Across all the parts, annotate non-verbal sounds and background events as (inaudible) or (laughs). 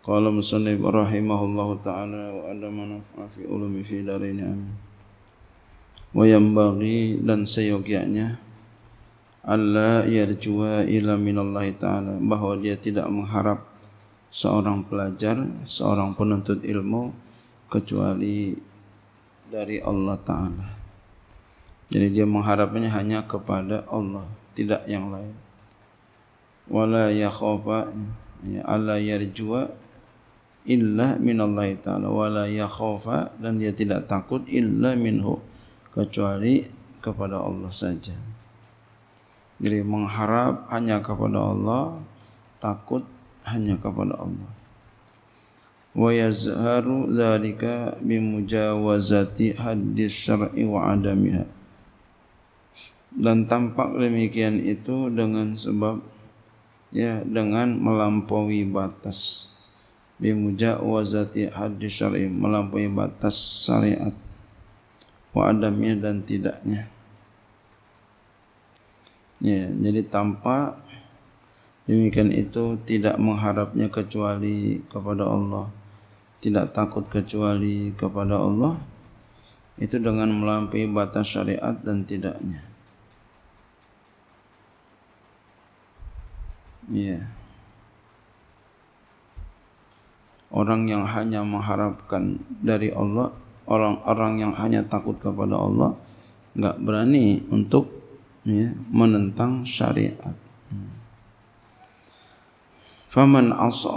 Qala musannif rahimahullahu ta'ala wa alamana fi ulumi fi darini amin. Wa yambagi dan seyogianya Alla yarjua ila minallahi ta'ala Bahawa dia tidak mengharap seorang pelajar, seorang penuntut ilmu Kecuali dari Allah ta'ala Jadi dia mengharapnya hanya kepada Allah Tidak yang lain Wala yakhofa ya, Alla yarjua illa min Allah taala wala yakhafa dan dia tidak takut illa minhu kecuali kepada Allah saja. Jadi mengharap hanya kepada Allah, takut hanya kepada Allah. Wa yazharu zalika bimujawazati mujawazati hadis syar'i wa adamiha. Dan tampak demikian itu dengan sebab ya dengan melampaui batas bimujawazati haddi syar'i melampaui batas syariat wa adamnya dan tidaknya ya jadi tanpa demikian itu tidak mengharapnya kecuali kepada Allah tidak takut kecuali kepada Allah itu dengan melampaui batas syariat dan tidaknya ya yeah. orang yang hanya mengharapkan dari Allah, orang-orang yang hanya takut kepada Allah, enggak berani untuk ya, menentang syariat. Faman asa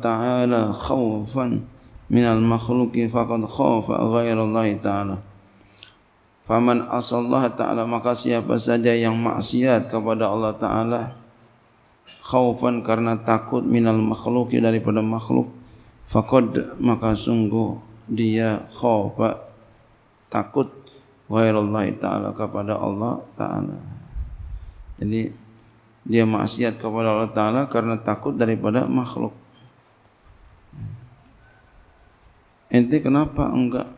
Taala khawfan min al makhluk fakad khawfa ghair Allah Taala. Faman asa Taala maka siapa saja yang maksiat kepada Allah Taala khawfan karena takut min al makhluk daripada makhluk Fakod maka sungguh dia khawfa takut Allah Ta'ala kepada Allah Ta'ala Jadi dia maksiat kepada Allah Ta'ala karena takut daripada makhluk Ente kenapa enggak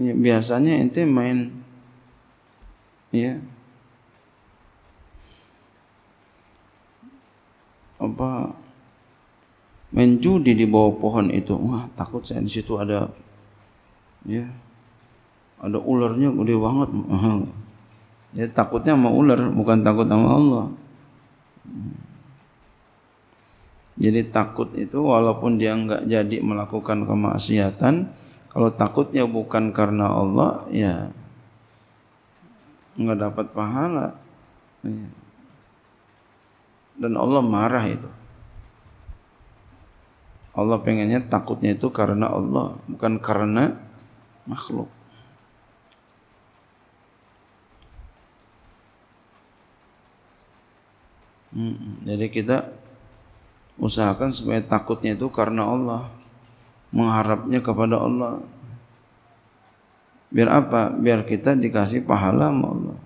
ya, Biasanya ente main Ya apa main judi di bawah pohon itu. Wah, takut saya di situ ada ya. Ada ularnya gede banget. (laughs) Ya takutnya sama ular, bukan takut sama Allah. Jadi takut itu walaupun dia enggak jadi melakukan kemaksiatan, kalau takutnya bukan karena Allah, ya enggak dapat pahala. Ya. Dan Allah marah itu. Allah pengennya takutnya itu karena Allah bukan karena makhluk. Hmm, jadi kita usahakan supaya takutnya itu karena Allah mengharapnya kepada Allah. Biar apa? Biar kita dikasih pahala sama Allah.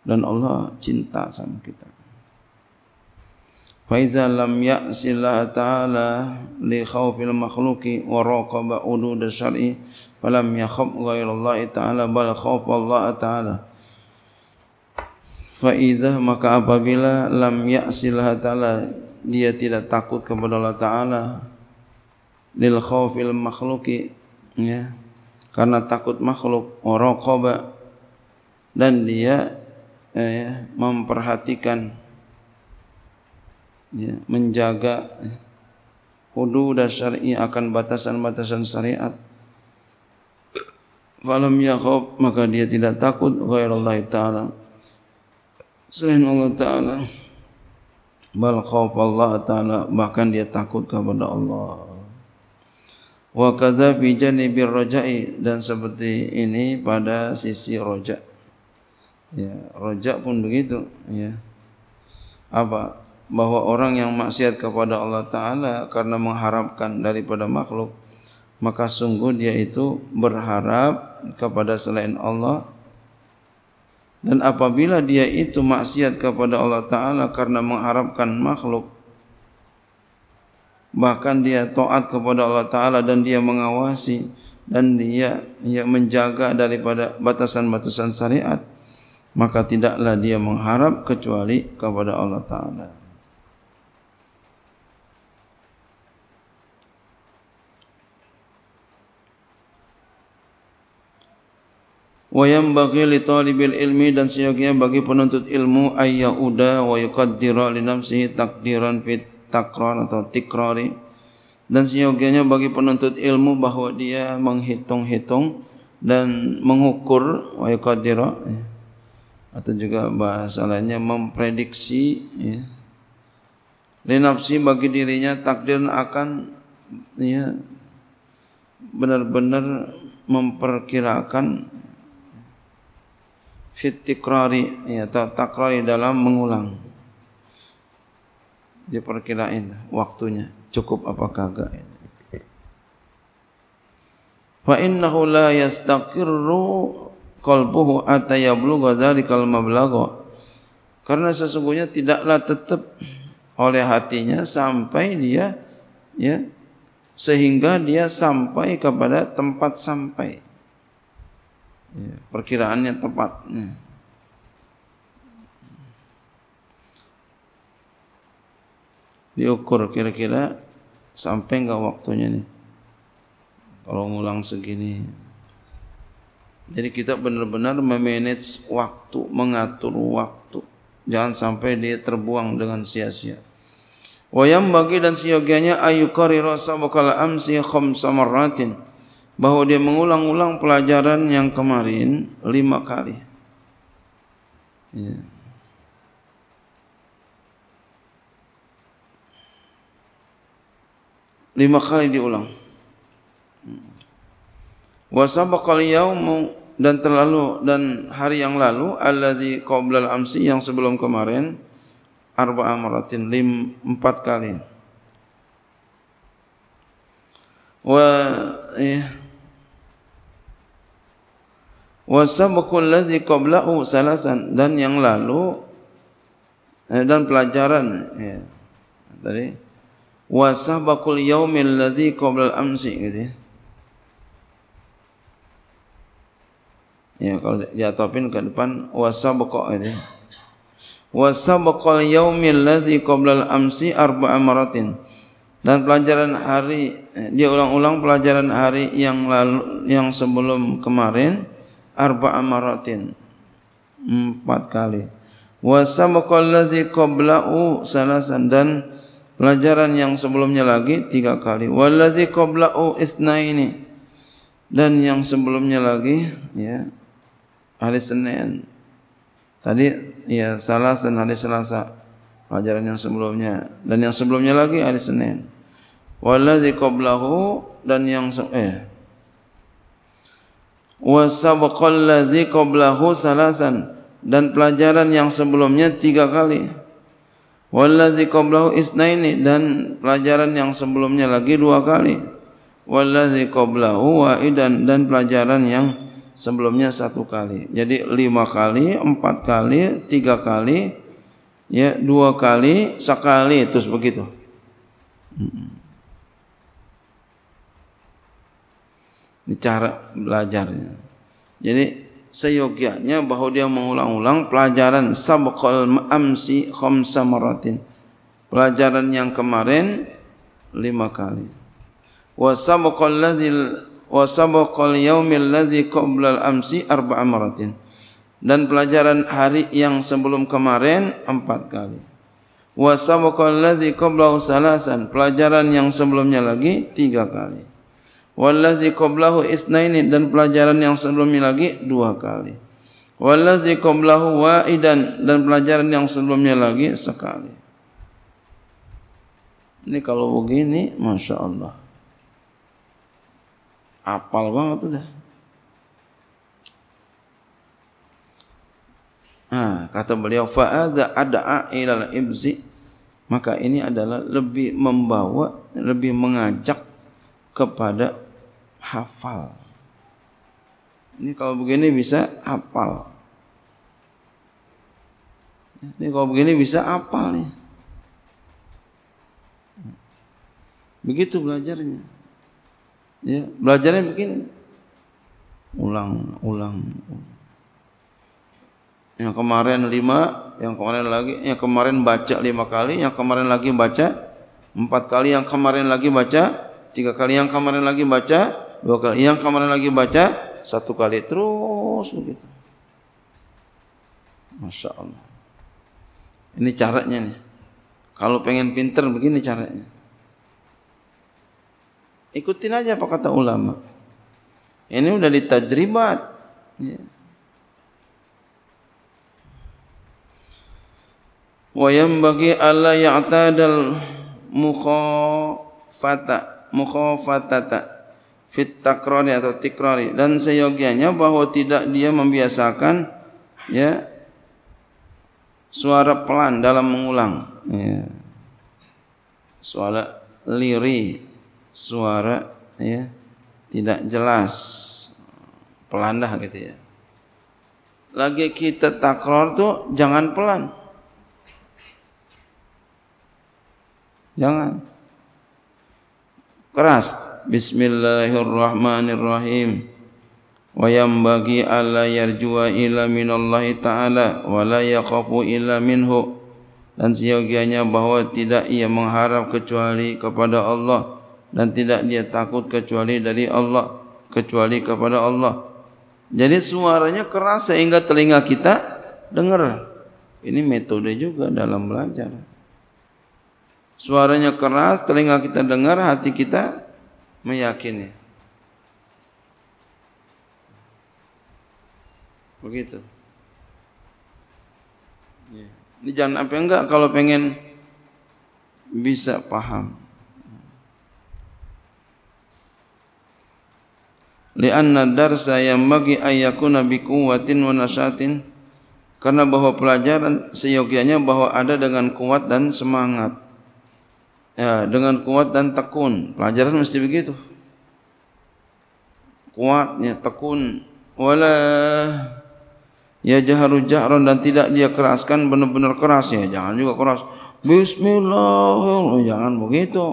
Dan Allah cinta sama kita. Faiza lam ya'silah ta'ala li khawfil makhluki wa raqaba udud syar'i falam yakhab ghairallahi ta'ala bal khawfa Allah ta'ala Faiza maka apabila lam ya'silah ta'ala dia tidak takut kepada Allah ta'ala lil khawfil makhluki ya karena takut makhluk wa raqaba dan dia eh, ya, memperhatikan ya, menjaga eh, hudud syar'i akan batasan-batasan syariat. Falam yakhaf maka dia tidak takut kepada Allah taala. Selain Allah taala bal khauf Allah taala bahkan dia takut kepada Allah. Wa kadza bi janibir raja'i dan seperti ini pada sisi rojak. Ya, rojak pun begitu, ya. Apa bahwa orang yang maksiat kepada Allah Ta'ala karena mengharapkan daripada makhluk, maka sungguh dia itu berharap kepada selain Allah. Dan apabila dia itu maksiat kepada Allah Ta'ala karena mengharapkan makhluk, bahkan dia taat kepada Allah Ta'ala dan dia mengawasi dan dia yang menjaga daripada batasan-batasan syariat, maka tidaklah dia mengharap kecuali kepada Allah Ta'ala. wa yang bagi litalibil ilmi dan siyakinya bagi penuntut ilmu ayya uda wa yuqaddira li nafsihi takdiran fit takrar atau tikrari dan siyakinya bagi penuntut ilmu bahwa dia menghitung-hitung dan mengukur wa yuqaddira ya. atau juga bahasa lainnya memprediksi ya linafsi bagi dirinya takdir akan ya benar-benar memperkirakan fitikrari ya tak takrari dalam mengulang diperkirain waktunya cukup apakah enggak fa innahu la yastaqirru qalbuhu atayablugha dzalikal mablagha karena sesungguhnya tidaklah tetap oleh hatinya sampai dia ya sehingga dia sampai kepada tempat sampai perkiraannya tepat diukur kira-kira sampai enggak waktunya nih kalau ngulang segini jadi kita benar-benar memanage waktu mengatur waktu jangan sampai dia terbuang dengan sia-sia wayam bagi dan siogianya ayukari rasa bakal amsi khamsa marratin bahwa dia mengulang-ulang pelajaran yang kemarin lima kali. Ya. Lima kali diulang. Wasabakal yaumu dan terlalu dan hari yang lalu allazi qoblal amsi yang sebelum kemarin arba'a maratin lim empat kali. Wa eh, wa sabqul ladzi qablahu salasan dan yang lalu eh, dan pelajaran ya. tadi wa sabqul yaumil ladzi qabla amsi gitu ya. Ya kalau diatopin ke depan wa sabqa gitu ya. Wa sabqal yaumil ladzi qabla amsi arba amaratin dan pelajaran hari eh, dia ulang-ulang pelajaran hari yang lalu yang sebelum kemarin arba'a maratin empat kali wa sabaqal ladzi qabla'u salasan dan pelajaran yang sebelumnya lagi tiga kali wa ladzi qabla'u itsnaini dan yang sebelumnya lagi ya hari Senin tadi ya salah dan hari Selasa pelajaran yang sebelumnya dan yang sebelumnya lagi hari Senin wa ladzi qablahu dan yang eh wa sabqal ladzi qablahu salasan dan pelajaran yang sebelumnya tiga kali wal ladzi qablahu isnaini dan pelajaran yang sebelumnya lagi dua kali wal ladzi qablahu waidan dan pelajaran yang sebelumnya satu kali jadi lima kali empat kali tiga kali ya dua kali sekali terus begitu hmm. Ini cara belajarnya. Jadi seyogianya bahawa dia mengulang-ulang pelajaran sabqal amsi khamsa maratin. Pelajaran yang kemarin lima kali. Wa sabqal ladzi wa sabqal yaumil ladzi qabla amsi arba'a maratin. Dan pelajaran hari yang sebelum kemarin empat kali. Wa sabqal ladzi salasan. Pelajaran yang sebelumnya lagi tiga kali. Wallazi qablahu isnaini dan pelajaran yang sebelumnya lagi dua kali. Wallazi qablahu waidan dan pelajaran yang sebelumnya lagi sekali. Ini kalau begini, masya Allah, apal banget tuh dah. Nah, kata beliau faaza ada ilal ibzi maka ini adalah lebih membawa lebih mengajak kepada hafal. Ini kalau begini bisa hafal. Ini kalau begini bisa hafal nih. Begitu belajarnya. Ya, belajarnya begini. Ulang, ulang, Yang kemarin lima, yang kemarin lagi, yang kemarin baca lima kali, yang kemarin lagi baca empat kali, yang kemarin lagi baca tiga kali, yang kemarin lagi baca dua kali. Yang kemarin lagi baca satu kali terus begitu. Masya Allah. Ini caranya nih. Kalau pengen pinter begini caranya. Ikutin aja apa kata ulama. Ini udah ditajribat. Ya. Wa yambagi alla ya'tadal mukhafata mukhafatata fit takrari atau tikrari dan seyogianya bahwa tidak dia membiasakan ya suara pelan dalam mengulang ya. suara liri suara ya tidak jelas pelan dah gitu ya lagi kita takror tuh jangan pelan jangan keras Bismillahirrahmanirrahim Wa yambagi alla yarjua ila minallahi ta'ala Wa la yakafu ila minhu Dan seyogianya bahwa tidak ia mengharap kecuali kepada Allah Dan tidak dia takut kecuali dari Allah Kecuali kepada Allah Jadi suaranya keras sehingga telinga kita dengar Ini metode juga dalam belajar Suaranya keras, telinga kita dengar, hati kita meyakini. Begitu. Ya. Ini jangan apa enggak kalau pengen bisa paham. Lianna darsa saya bagi ayahku nabi kuwatin wanasatin karena bahwa pelajaran seyogianya bahwa ada dengan kuat dan semangat ya, dengan kuat dan tekun. Pelajaran mesti begitu. Kuatnya tekun wala ya jaharu jahran dan tidak dia keraskan benar-benar keras ya jangan juga keras bismillahirrahmanirrahim oh, jangan begitu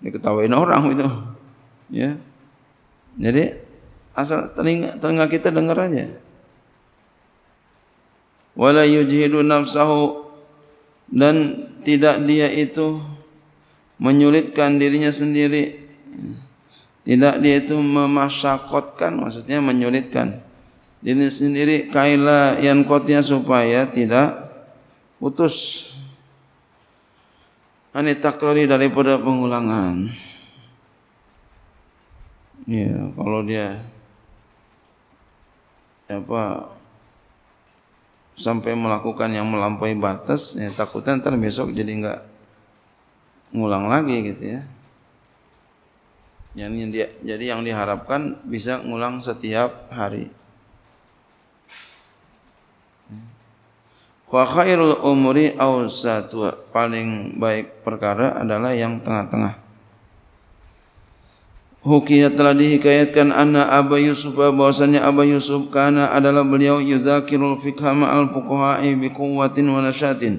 diketawain orang itu ya jadi asal telinga, telinga kita dengar aja wala yujhidu nafsahu dan tidak dia itu menyulitkan dirinya sendiri tidak dia itu memasakotkan, maksudnya menyulitkan diri sendiri kaila yang kotnya supaya tidak putus ini takrari daripada pengulangan ya kalau dia apa sampai melakukan yang melampaui batas ya takutnya ntar besok jadi nggak ngulang lagi gitu ya yang dia, jadi yang diharapkan bisa ngulang setiap hari wa khairul umri awsat paling baik perkara adalah yang tengah-tengah Hukiyah telah dihikayatkan anna Aba Yusuf bahwasanya Aba Yusuf kana adalah beliau yuzakirul fiqh ma'al fuqaha'i bi quwwatin wa nashatin.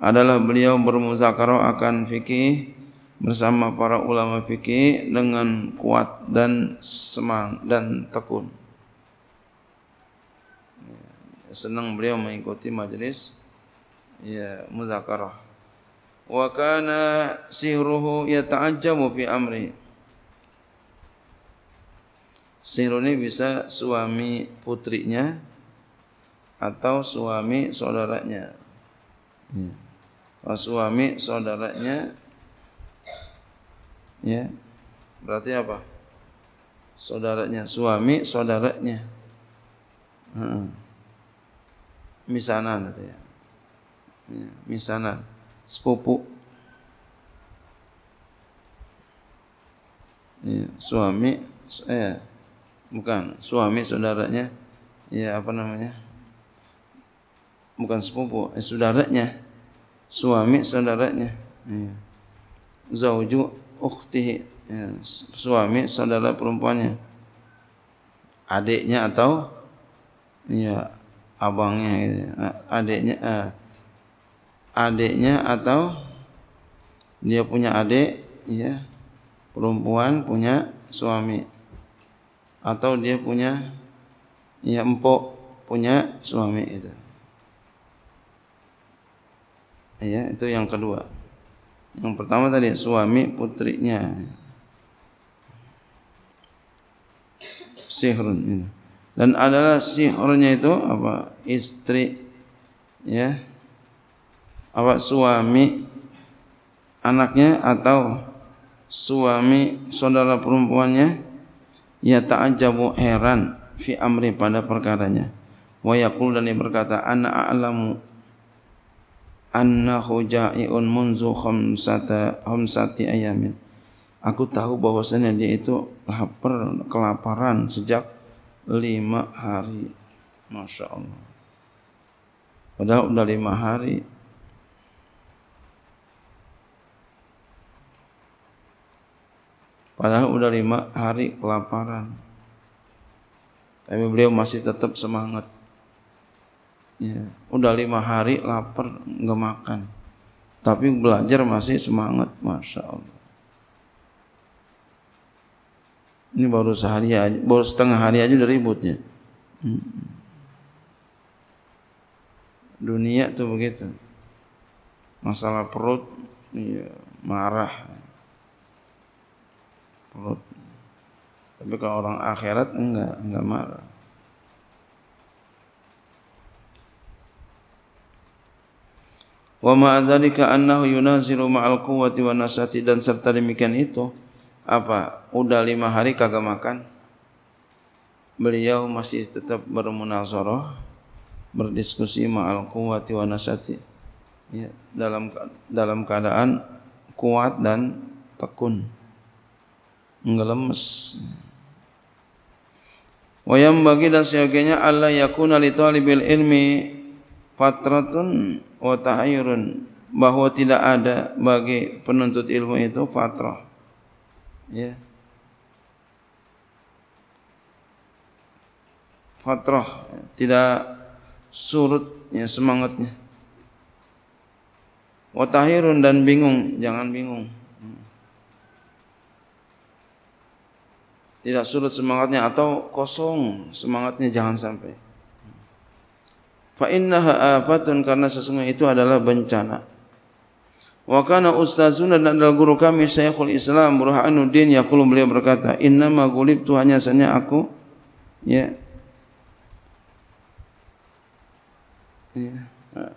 Adalah beliau bermuzakarah akan fikih bersama para ulama fikih dengan kuat dan semang dan tekun. Senang beliau mengikuti majlis ya muzakarah. Wa kana sihruhu yata'ajjamu fi amri. ini bisa suami putrinya atau suami saudaranya. Ya. Kalau suami saudaranya ya berarti apa? Saudaranya suami saudaranya. Hmm. Misanan itu ya. ya. Misanan sepupu. Ya, suami eh bukan suami saudaranya ya apa namanya bukan sepupu eh, saudaranya suami saudaranya ya. zauju ukhti ya. suami saudara perempuannya adiknya atau ya abangnya adiknya eh, adiknya atau dia punya adik ya perempuan punya suami atau dia punya ya empok punya suami itu. Ya, itu yang kedua. Yang pertama tadi suami putrinya. Sihrun ini. Dan adalah sihrunya itu apa? Istri ya. Apa suami anaknya atau suami saudara perempuannya? ya ta'ajabu heran fi amri pada perkaranya wa yaqul dan dia berkata ana a'lamu annahu ja'i'un munzu khamsata khamsati ayamin aku tahu bahwasanya dia itu lapar kelaparan sejak lima hari masyaallah padahal sudah lima hari Padahal udah lima hari kelaparan. Tapi beliau masih tetap semangat. Ya, udah lima hari lapar nggak makan, tapi belajar masih semangat, masya Allah. Ini baru sehari aja, baru setengah hari aja udah ributnya. Dunia tuh begitu. Masalah perut, ya, marah. perut. Tapi kalau orang akhirat enggak, enggak marah. Wa ma dzalika annahu yunaziru ma'al quwwati wa nasati dan serta demikian itu apa udah lima hari kagak makan beliau masih tetap bermunazarah berdiskusi ma'al quwwati wa nasati ya, dalam dalam keadaan kuat dan tekun enggak lemes. Wa yang bagi dan seyogianya Allah yakuna li talibil ilmi fatratun wa tahayyurun bahwa tidak ada bagi penuntut ilmu itu fatrah. Ya. Fatrah tidak surutnya semangatnya. Wa tahirun dan bingung, jangan bingung. tidak surut semangatnya atau kosong semangatnya jangan sampai. Fa innaha afatun karena sesungguhnya itu adalah bencana. Wakana kana ustazuna dan adalah guru kami Syekhul Islam Burhanuddin yaqulu beliau berkata, "Inna ma tu hanya sanya aku." Ya. Yeah. Ya. Yeah.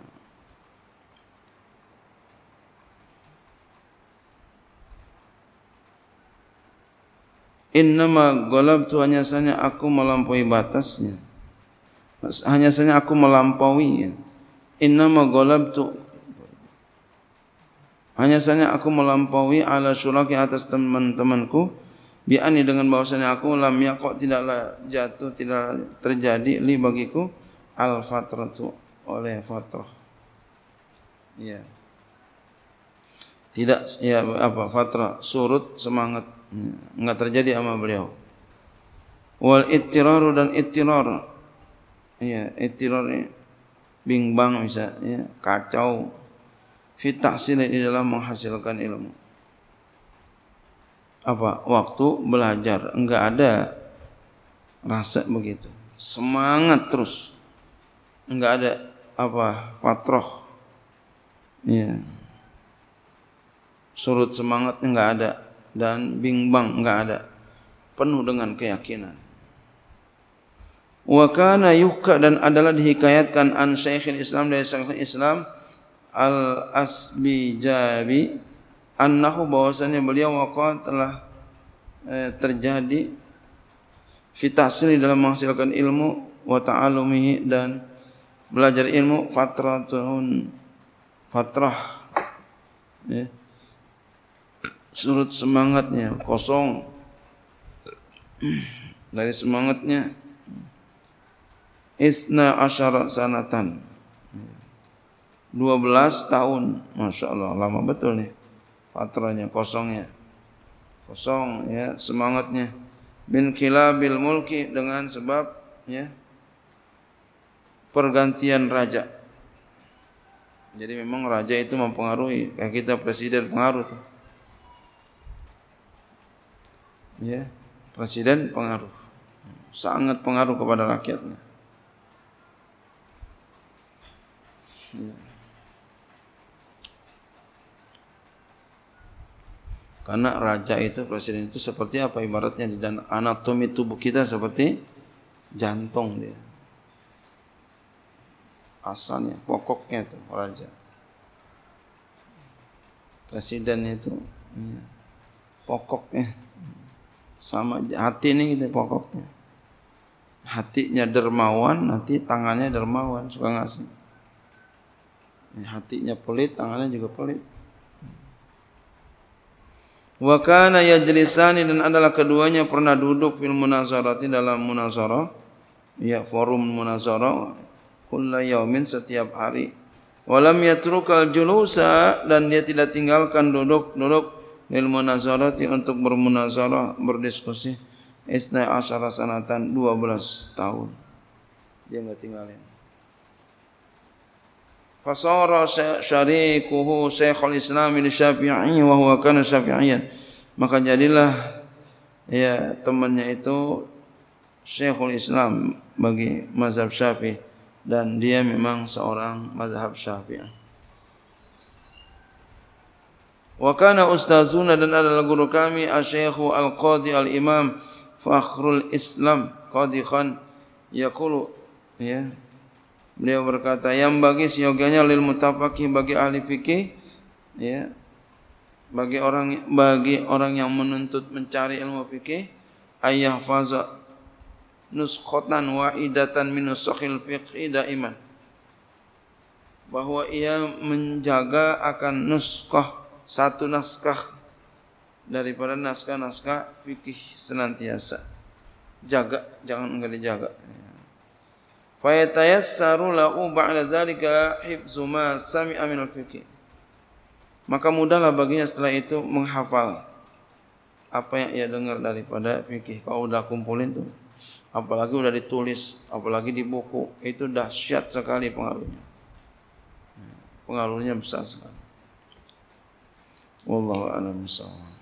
Innama golab tu hanya saja aku melampaui batasnya. Hanya saja aku melampaui. Innama golab tu hanya saja aku melampaui ala sulaki atas teman-temanku Biar ni dengan bahasanya aku lam Ya kok tidaklah jatuh tidak terjadi li bagiku al tu oleh fatrah. Ya. Tidak ya apa fatrah surut semangat enggak terjadi sama beliau wal ittiraru dan ittirar ya ittirar ini bimbang bisa ya kacau fit tahsil di dalam menghasilkan ilmu apa waktu belajar enggak ada rasa begitu semangat terus enggak ada apa patroh ya surut semangatnya enggak ada dan bimbang enggak ada penuh dengan keyakinan wa kana yuhka dan adalah dihikayatkan an syaikhil islam dari syaikh islam al asbi jabi annahu bahwasanya beliau waqad telah eh, terjadi fitasri dalam menghasilkan ilmu wa ta'alumihi dan belajar ilmu fatratun fatrah ya surut semangatnya kosong dari semangatnya isna asyarat sanatan 12 tahun Masya Allah lama betul nih patranya kosongnya kosong ya semangatnya bin kila bil mulki dengan sebab ya pergantian raja jadi memang raja itu mempengaruhi kayak kita presiden pengaruh tuh ya presiden pengaruh sangat pengaruh kepada rakyatnya ya. karena raja itu presiden itu seperti apa ibaratnya di dan anatomi tubuh kita seperti jantung dia asalnya pokoknya itu raja presiden itu ya, pokoknya sama hati ini kita pokoknya hatinya dermawan nanti tangannya dermawan suka ngasih hatinya pelit tangannya juga pelit Wakana ya yajlisani dan adalah keduanya pernah duduk munasarah munazarati dalam munasarah. ya forum munasarah. kulla yaumin setiap hari walam yatrukal julusa dan dia tidak tinggalkan duduk-duduk lil munazarati untuk bermunazarah berdiskusi isna asyara sanatan 12 tahun dia enggak tinggalin fasara syarikuhu syekhul islam min syafi'i wa huwa kana syafi'iyan maka jadilah ya temannya itu syekhul islam bagi mazhab syafi'i dan dia memang seorang mazhab syafi'i Wa kana ustazuna dan adalah guru kami Asyikhu Al-Qadi Al-Imam Fakhrul Islam Qadi Khan Yaqulu ya. Beliau berkata Yang bagi siogianya lil mutafaki Bagi ahli fikih ya. Bagi orang bagi orang yang menuntut mencari ilmu fikih Ayah faza nuskhatan wa idatan minus sokhil fikhi daiman Bahawa ia menjaga akan nuskhah satu naskah daripada naskah-naskah fikih senantiasa jaga jangan enggak dijaga fa yatayassaru lahu ba'da dzalika hifzu ma sami'a min al-fikih maka mudahlah baginya setelah itu menghafal apa yang ia dengar daripada fikih kalau sudah kumpulin tuh apalagi sudah ditulis apalagi di buku itu dahsyat sekali pengaruhnya pengaruhnya besar sekali والله أعلم بالصواب